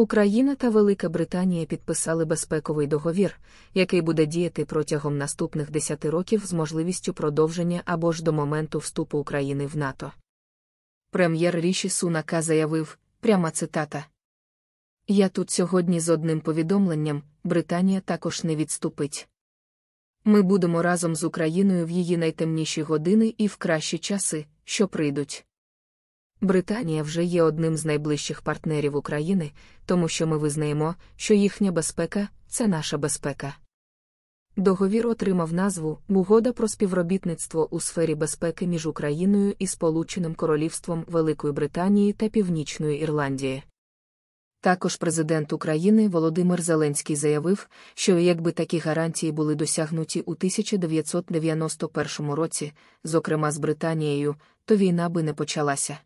Україна та Велика Британія підписали безпековий договір, який буде діяти протягом наступних 10 років з можливістю продовження або ж до моменту вступу України в НАТО. Прем'єр Ріші Сунака заявив пряма цитата. Я тут сьогодні з одним повідомленням Британія також не відступить. Ми будемо разом з Україною в її найтемніші години і в кращі часи, що прийдуть. Британія вже є одним з найближчих партнерів України, тому що ми визнаємо, що їхня безпека це наша безпека. Договір отримав назву Угода про співробітництво у сфері безпеки між Україною і Сполученим Королівством Великої Британії та Північної Ірландії. Також президент України Володимир Зеленський заявив, що якби такі гарантії були досягнуті у 1991 році, зокрема з Британією, то війна би не почалася.